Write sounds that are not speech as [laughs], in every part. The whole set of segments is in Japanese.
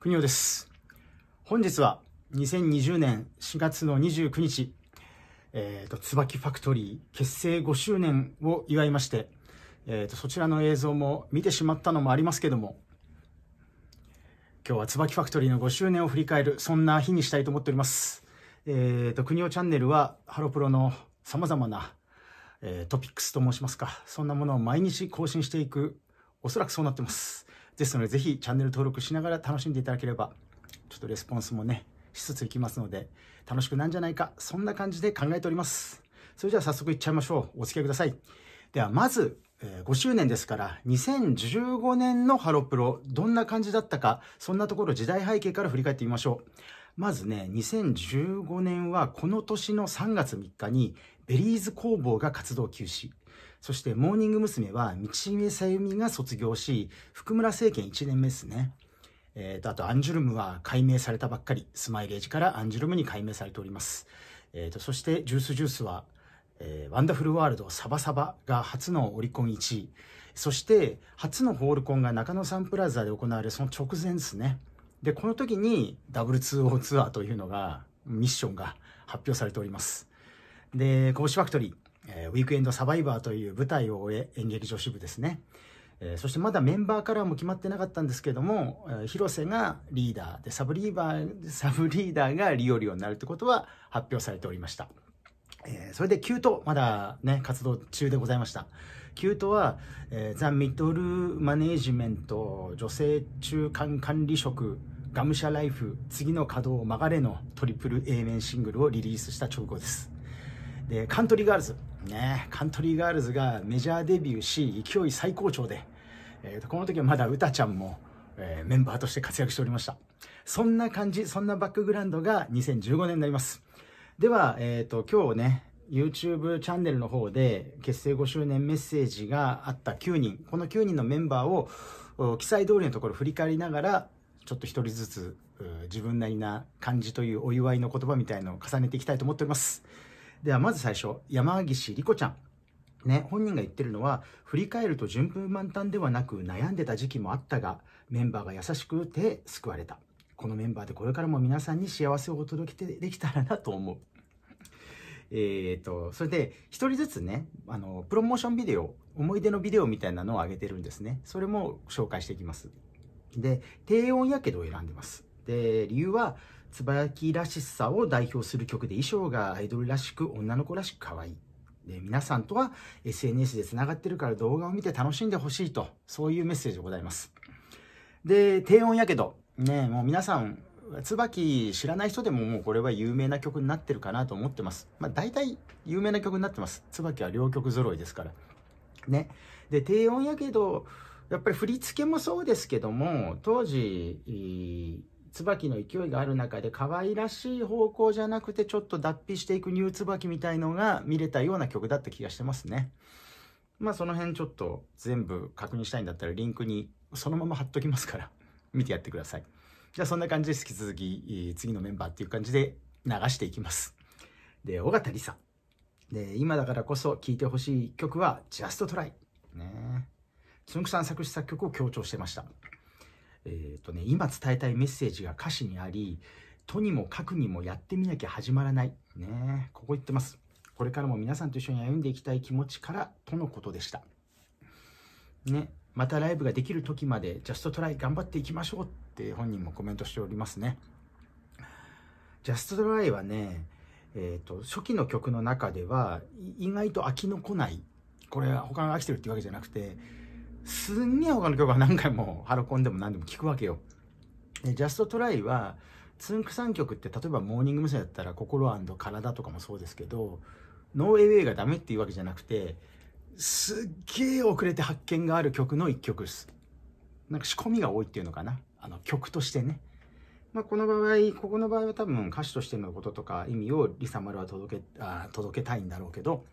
国尾です。本日は2020年4月の29日、えっ、ー、と、椿ファクトリー結成5周年を祝いまして、えっ、ー、と、そちらの映像も見てしまったのもありますけども、今日は椿ファクトリーの5周年を振り返る、そんな日にしたいと思っております。えっ、ー、と、国尾チャンネルはハロプロの様々な、えトピックスと申しますか、そんなものを毎日更新していく、おそらくそうなってます。ですので、ぜひチャンネル登録しながら楽しんでいただければ、ちょっとレスポンスもね、しつついきますので、楽しくなんじゃないか、そんな感じで考えております。それじゃあ早速いっちゃいましょう。お付き合いください。では、まず、え5周年ですから、2015年のハロプロ、どんな感じだったか、そんなところ時代背景から振り返ってみましょう。まずね、2015年はこの年の3月3日に、ベリーズ工房が活動休止。そして、モーニング娘。は、道上さゆみが卒業し、福村政権1年目ですね。えー、と、あと、アンジュルムは解明されたばっかり、スマイレージからアンジュルムに解明されております。えー、と、そして、ジュースジュースは、えー、ワンダフルワールドサバサバが初のオリコン1位。そして、初のホールコンが中野サンプラザで行われ、その直前ですね。で、この時に W2O ツアーというのが、ミッションが発表されております。で、コーシファクトリー。えー、ウィークエンドサバイバーという舞台を終え、演劇女子部ですね。えー、そしてまだメンバーからも決まってなかったんですけども、えー、広瀬がリーダーで、サブリーバー、サブリーダーがリオリオになるってことは発表されておりました。えー、それでキュート、まだね、活動中でございました。キュートは、えー、ザ・ミドル・マネージメント、女性中間管理職、ガムシャライフ、次の稼働を曲がれのトリプル A 面シングルをリリースした直後です。で、カントリーガールズ、ね、カントリーガールズがメジャーデビューし、勢い最高潮で、えー、この時はまだ歌ちゃんも、えー、メンバーとして活躍しておりました。そんな感じ、そんなバックグラウンドが2015年になります。では、えー、と、今日ね、YouTube チャンネルの方で結成5周年メッセージがあった9人、この9人のメンバーを記載通りのところ振り返りながら、ちょっと一人ずつ自分なりな感じというお祝いの言葉みたいのを重ねていきたいと思っております。ではまず最初山岸莉子ちゃんね、本人が言ってるのは振り返ると順風満帆ではなく悩んでた時期もあったがメンバーが優しくて救われたこのメンバーでこれからも皆さんに幸せをお届けできたらなと思うえっ、とそれで1人ずつねあのプロモーションビデオ思い出のビデオみたいなのを上げてるんですねそれも紹介していきますで低温やけどを選んでますで理由はつばやきらしさを代表する曲で衣装がアイドルらしく女の子らしく可愛いで皆さんとは SNS でつながってるから動画を見て楽しんでほしいとそういうメッセージでございますで低音やけどねもう皆さん椿知らない人でももうこれは有名な曲になってるかなと思ってます。まあ大体有名な曲になってます。椿は両曲揃いですから。ね。で、低音やけど、やっぱり振り付けもそうですけども、当時、椿の勢いがある中で可愛らしい方向じゃなくてちょっと脱皮していくニュー椿みたいのが見れたような曲だった気がしてますね。まあその辺ちょっと全部確認したいんだったらリンクにそのまま貼っときますから見てやってください。じゃあそんな感じで引き続き次のメンバーっていう感じで流していきます。で、尾形梨沙。で、今だからこそ聴いてほしい曲は Just Try。ね。つんくさん作詞作曲を強調してました。えっ、ー、とね、今伝えたいメッセージが歌詞にあり、とにもかくにもやってみなきゃ始まらない。ねここ言ってます。これからも皆さんと一緒に歩んでいきたい気持ちからとのことでした。ね、またライブができる時まで、ジャストトライ頑張っていきましょうって本人もコメントしておりますね。ジャストトライはね、えっ、ー、と、初期の曲の中では、意外と飽きのこない。これは他が飽きてるっていうわけじゃなくて、すんげえ他の曲は何回もハロコンでも何でも聞くわけよ。で、ジャストトライは、ツンク3曲って例えばモーニング娘。だったら心体とかもそうですけど、ノーエウェイがダメっていうわけじゃなくて、すっげえ遅れて発見がある曲の一曲です。なんか仕込みが多いっていうのかな。あの曲としてね。まあ、この場合、ここの場合は多分歌手としてのこととか意味をリサマルは届け、あ届けたいんだろうけど、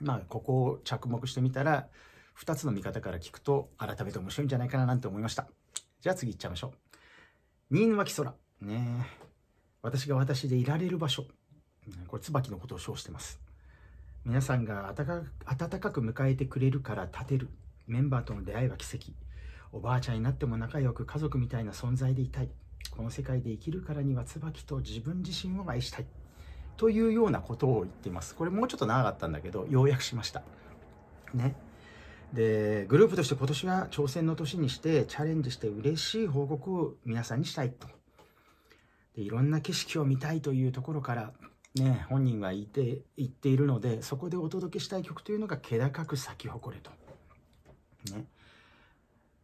まあ、ここを着目してみたら、2つの見方から聞くと改めて面白いんじゃないかななんて思いましたじゃあ次行っちゃいましょう新沼木空ね私が私でいられる場所これ椿のことを称してます皆さんが温かく迎えてくれるから立てるメンバーとの出会いは奇跡おばあちゃんになっても仲良く家族みたいな存在でいたいこの世界で生きるからには椿と自分自身を愛したいというようなことを言っていますこれもうちょっと長かったんだけど要約しましたねで、グループとして今年は挑戦の年にしてチャレンジして嬉しい報告を皆さんにしたいと。でいろんな景色を見たいというところから、ね、本人は言って言っているので、そこでお届けしたい曲というのが、気高く咲き誇れと。ね。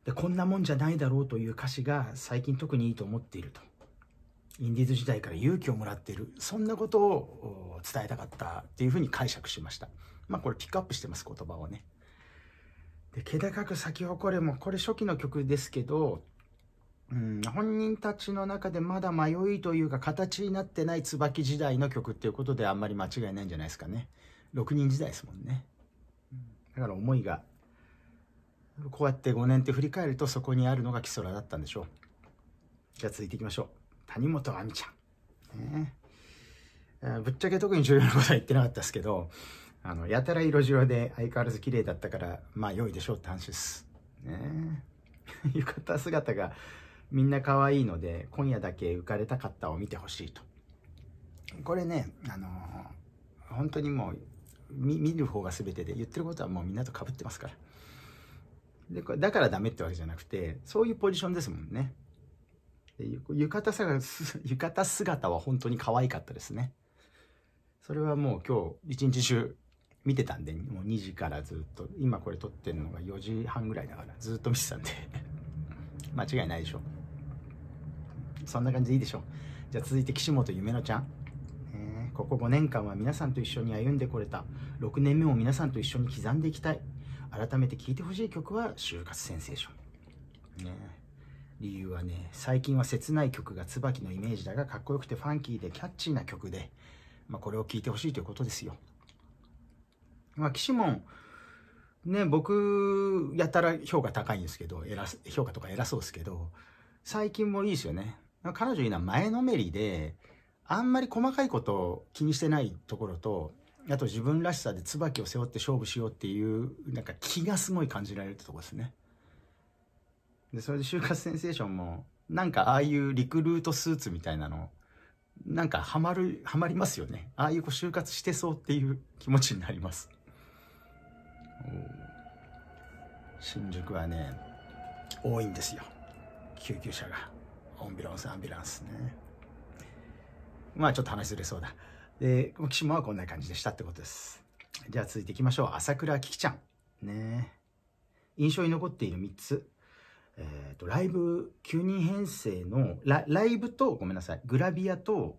で、こんなもんじゃないだろうという歌詞が最近特にいいと思っていると。インディーズ時代から勇気をもらっている。そんなことを伝えたかったっていうふうに解釈しました。まあこれピックアップしてます、言葉をね。で、気高く咲き誇れも、これ初期の曲ですけど、うん、本人たちの中でまだ迷いというか形になってない椿時代の曲っていうことであんまり間違いないんじゃないですかね。6人時代ですもんね。だから思いが、こうやって5年って振り返るとそこにあるのが木ソだったんでしょう。じゃあ続いていきましょう。谷本亜美ちゃん。ね、ぶっちゃけ特に重要なことは言ってなかったですけど、あの、やたら色白で相変わらず綺麗だったから、まあ良いでしょうって話です。ね [laughs] 浴衣姿がみんな可愛いので、今夜だけ浮かれたかったを見てほしいと。これね、あのー、本当にもう、見る方が全てで、言ってることはもうみんなと被ってますから。で、これだからダメってわけじゃなくて、そういうポジションですもんね。浴衣姿、[laughs] 浴衣姿は本当に可愛かったですね。それはもう今日、一日中、見てたんで、もう2時からずっと、今これ撮ってるのが4時半ぐらいだから、ずっと見てたんで [laughs] 間違いないでしょ。そんな感じでいいでしょう。じゃあ続いて岸本夢乃ちゃん。えここ5年間は皆さんと一緒に歩んでこれた。6年目も皆さんと一緒に刻んでいきたい。改めて聴いてほしい曲は、就活センセーション。ね理由はね、最近は切ない曲が椿のイメージだがかっこよくてファンキーでキャッチーな曲で、まあ、これを聴いてほしいということですよ。まあ、キシね、僕、やたら評価高いんですけど、偉、評価とか偉そうですけど、最近もいいですよね。彼女いいのは前のめりで、あんまり細かいことを気にしてないところと、あと自分らしさで椿を背負って勝負しようっていう、なんか気がすごい感じられるってとこですね。で、それで就活センセーションも、なんかああいうリクルートスーツみたいなの、なんかハマる、ハマりますよね。ああいうこう就活してそうっていう気持ちになります。新宿はね多いんですよ救急車がオンビロンスアンビランスねまあちょっと話ずれそうだで岸本はこんな感じでしたってことですじゃあ続いていきましょう朝倉ききちゃんね印象に残っている3つえーと、ライブ9人編成のライブとごめんなさいグラビアと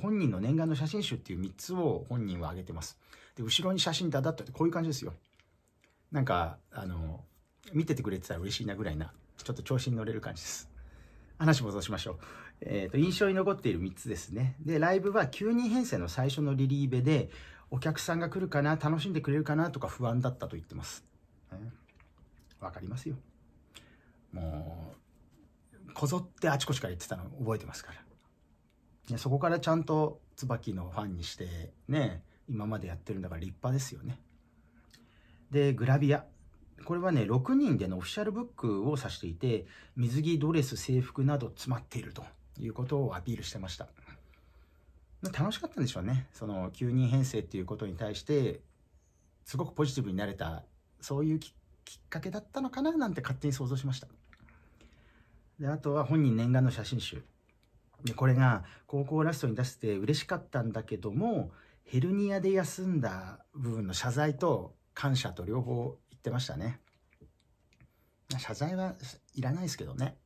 本人の念願の写真集っていう3つを本人は挙げてますで後ろに写真ダダってこういう感じですよなんか、あの、見ててくれてたら嬉しいなぐらいな、ちょっと調子に乗れる感じです。話戻しましょう。えっ、ー、と、印象に残っている3つですね。で、ライブは9人編成の最初のリリーベで、お客さんが来るかな、楽しんでくれるかなとか不安だったと言ってます。わ、かりますよ。もう、こぞってあちこちから言ってたの覚えてますから。そこからちゃんと椿のファンにして、ね、今までやってるんだから立派ですよね。で、グラビア。これはね、6人でのオフィシャルブックを指していて、水着、ドレス、制服など詰まっているということをアピールしてました。楽しかったんでしょうね。その9人編成っていうことに対して、すごくポジティブになれた、そういうきっかけだったのかななんて勝手に想像しました。で、あとは本人念願の写真集。で、これが高校ラストに出して嬉しかったんだけども、ヘルニアで休んだ部分の謝罪と、感謝と両方言ってましたね。謝罪はいらないですけどね。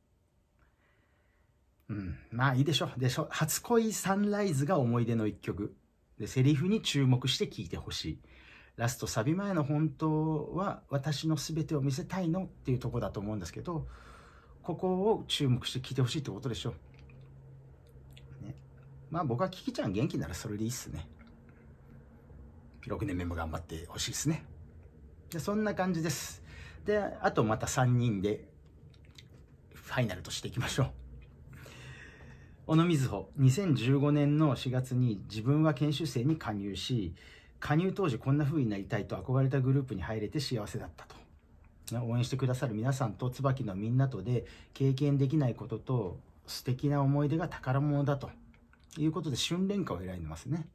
うん、まあいいでしょう。でしょ。初恋サンライズが思い出の一曲。で、セリフに注目して聴いてほしい。ラストサビ前の本当は私の全てを見せたいのっていうとこだと思うんですけど、ここを注目して聴いてほしいってことでしょう。ね、まあ僕はキキちゃん元気ならそれでいいっすね。6年目も頑張ってほしいですね。でそんな感じです。で、あとまた3人で、ファイナルとしていきましょう。小野瑞穂、2015年の4月に自分は研修生に加入し、加入当時こんな風になりたいと憧れたグループに入れて幸せだったと。応援してくださる皆さんと椿のみんなとで経験できないことと素敵な思い出が宝物だということで春蓮歌を選んでますね。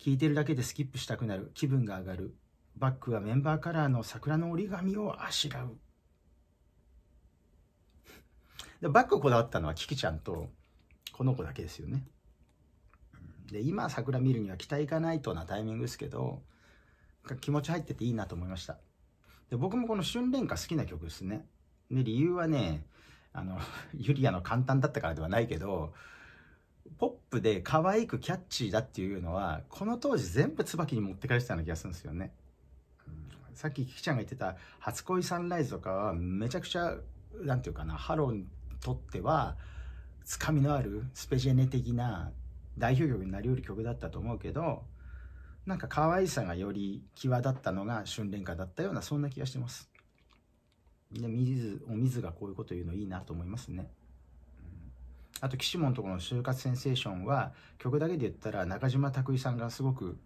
聞いてるだけでスキップしたくなる、気分が上がる、バックはメンバーカラーの桜の折り紙をあしらう。でバックこだわったのはキキちゃんとこの子だけですよね。で今桜見るには期待かないとなタイミングですけど気持ち入ってていいなと思いました。で僕もこの春蓮歌好きな曲ですね。で理由はねあの [laughs] ユリアの簡単だったからではないけどポップで可愛くキャッチーだっていうのはこの当時全部椿に持って帰ってたような気がするんですよね。さっきキキちゃんが言ってた初恋サンライズとかはめちゃくちゃ、なんていうかな、ハローにとっては、つかみのあるスペジェネ的な代表曲になりうる曲だったと思うけど、なんか可愛さがより際立ったのが春蓮花だったような、そんな気がしてます。で、水、お水がこういうこと言うのいいなと思いますね。あと、岸本とこの就活センセーションは、曲だけで言ったら中島拓衣さんがすごく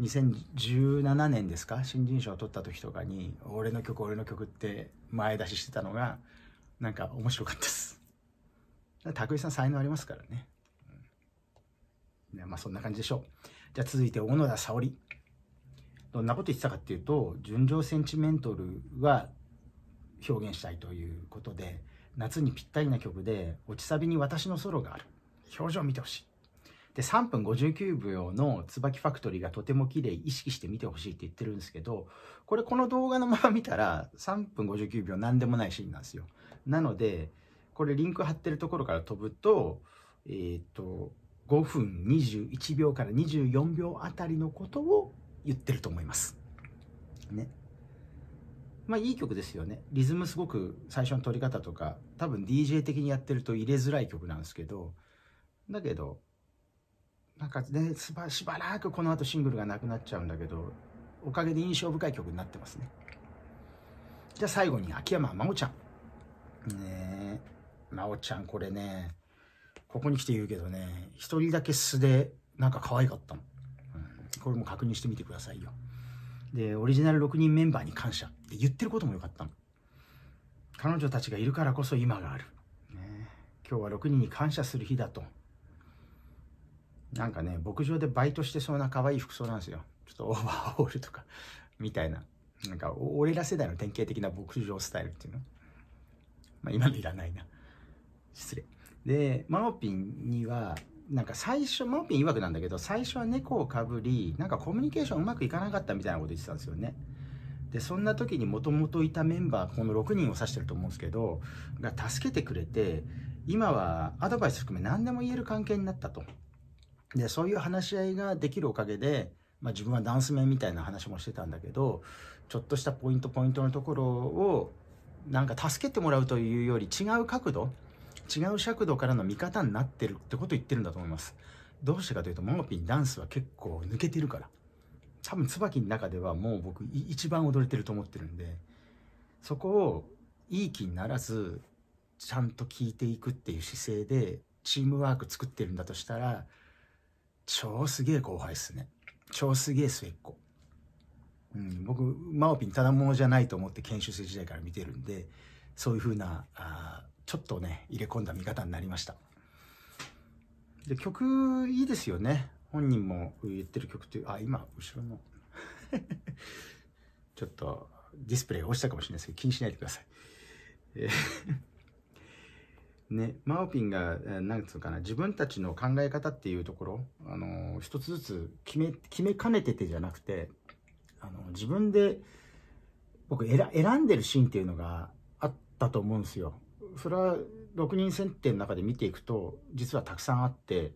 2017年ですか新人賞を取った時とかに「俺の曲俺の曲」って前出ししてたのがなんか面白かったです拓井さん才能ありますからね、うん、ねまあそんな感じでしょうじゃあ続いて小野田沙織どんなこと言ってたかっていうと「純情センチメントル」は表現したいということで夏にぴったりな曲で落ちサビに私のソロがある表情見てほしいで、3分59秒の椿ファクトリーがとても綺麗、意識して見てほしいって言ってるんですけど、これこの動画のまま見たら3分59秒何でもないシーンなんですよ。なので、これリンク貼ってるところから飛ぶと、えっ、と、5分21秒から24秒あたりのことを言ってると思います。ね。まあいい曲ですよね。リズムすごく最初の取り方とか、多分 DJ 的にやってると入れづらい曲なんですけど、だけど、なんかねしばしばらくこの後シングルがなくなっちゃうんだけどおかげで印象深い曲になってますねじゃあ最後に秋山真央ちゃんねえ真央ちゃんこれねここに来て言うけどね一人だけ素でなんか可愛かったの、うん、これも確認してみてくださいよでオリジナル6人メンバーに感謝って言ってることもよかったの彼女たちがいるからこそ今がある、ね、今日は6人に感謝する日だとなんかね、牧場でバイトしてそうな可愛い服装なんですよ。ちょっとオーバーホールとかみたいな。なんか、俺ら世代の典型的な牧場スタイルっていうの。まあ、今のいらないな。失礼。で、マオピンには、なんか最初、マオピン曰くなんだけど、最初は猫をかぶり、なんかコミュニケーションうまくいかなかったみたいなこと言ってたんですよね。で、そんな時にもともといたメンバー、この6人を指してると思うんですけど、が助けてくれて、今はアドバイス含め何でも言える関係になったと。でそういう話し合いができるおかげで、まあ、自分はダンス面みたいな話もしてたんだけどちょっとしたポイントポイントのところをなんか助けてもらうというより違う角度違う尺度からの見方になってるってこと言ってるんだと思いますどうしてかというとももぴんダンスは結構抜けてるから多分椿の中ではもう僕一番踊れてると思ってるんでそこをいい気にならずちゃんと聞いていくっていう姿勢でチームワーク作ってるんだとしたら超すげえ後輩っすね。超すげえ末っ子。うん、僕、マオピンただものじゃないと思って研修生時代から見てるんで、そういうふうな、あちょっとね、入れ込んだ見方になりました。で、曲いいですよね。本人も言ってる曲っていう、あ、今、後ろの [laughs] ちょっとディスプレイ落ちたかもしれないですけど、気にしないでください。えーね、マオピンが、なんつうかな、自分たちの考え方っていうところ、あの、一つずつ決め、決めかねててじゃなくて、あの、自分で、僕選、選んでるシーンっていうのがあったと思うんですよ。それは、6人選定の中で見ていくと、実はたくさんあって、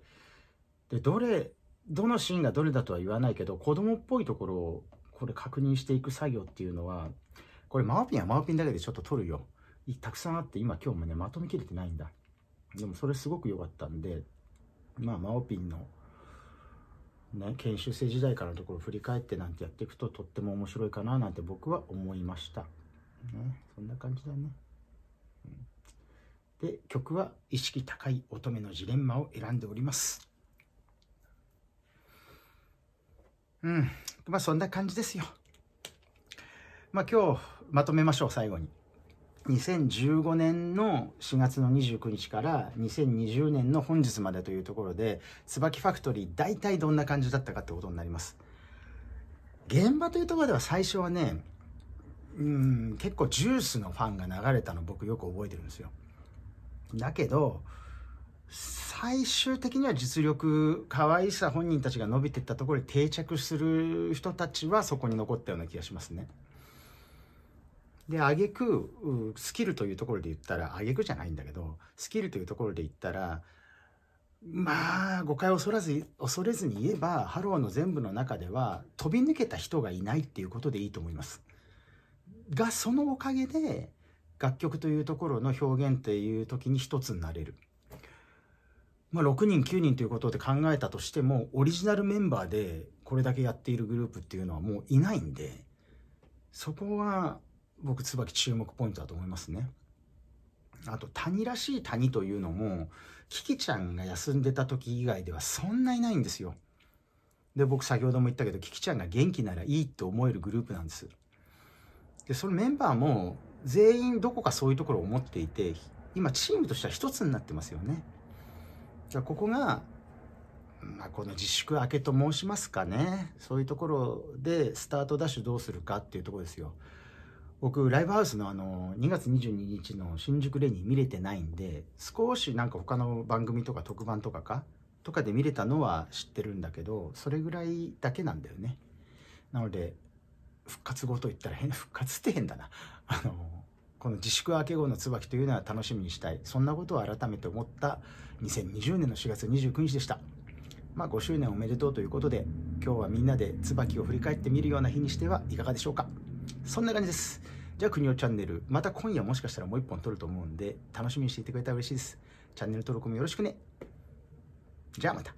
で、どれ、どのシーンがどれだとは言わないけど、子供っぽいところを、これ確認していく作業っていうのは、これ、マオピンはマオピンだけでちょっと撮るよ。たくさんあって今今日もねまとめきれてないんだでもそれすごく良かったんでまあマオピンの、ね、研修生時代からのところを振り返ってなんてやっていくととっても面白いかななんて僕は思いました、ね、そんな感じだね、うん、で曲は「意識高い乙女のジレンマ」を選んでおりますうんまあそんな感じですよまあ今日まとめましょう最後に2015年の4月の29日から2020年の本日までというところで椿ファクトリー大体どんな感じだったかってことになります現場というところでは最初はねうん結構ジュースのファンが流れたの僕よく覚えてるんですよだけど最終的には実力可愛さ本人たちが伸びていったところで定着する人たちはそこに残ったような気がしますねで、げく、スキルというところで言ったら、あげくじゃないんだけど、スキルというところで言ったら、まあ、誤解を恐らず、恐れずに言えば、ハローの全部の中では、飛び抜けた人がいないっていうことでいいと思います。が、そのおかげで、楽曲というところの表現っていう時に一つになれる。まあ、6人9人ということで考えたとしてもオリジナルメンバーでこれだけやっているグループっていうのはもういないんでそこは僕、椿注目ポイントだと思いますね。あと、谷らしい谷というのも、キキちゃんが休んでた時以外ではそんないないんですよ。で、僕先ほども言ったけど、キキちゃんが元気ならいいって思えるグループなんです。で、そのメンバーも全員どこかそういうところを思っていて、今チームとしては一つになってますよね。じゃあここが、まあ、この自粛明けと申しますかね。そういうところでスタートダッシュどうするかっていうとこですよ。僕ライブハウスのあの2月22日の新宿レニー見れてないんで少しなんか他の番組とか特番とかかとかで見れたのは知ってるんだけどそれぐらいだけなんだよねなので復活後と言ったら変な [laughs] 復活って変だな [laughs] あのこの自粛明け後の椿というのは楽しみにしたいそんなことを改めて思った2020年の4月29日でしたまあ5周年おめでとうということで今日はみんなで椿を振り返ってみるような日にしてはいかがでしょうかそんな感じです。じゃあ、くにおチャンネル、また今夜もしかしたらもう一本撮ると思うんで、楽しみにしていてくれたら嬉しいです。チャンネル登録もよろしくね。じゃあまた。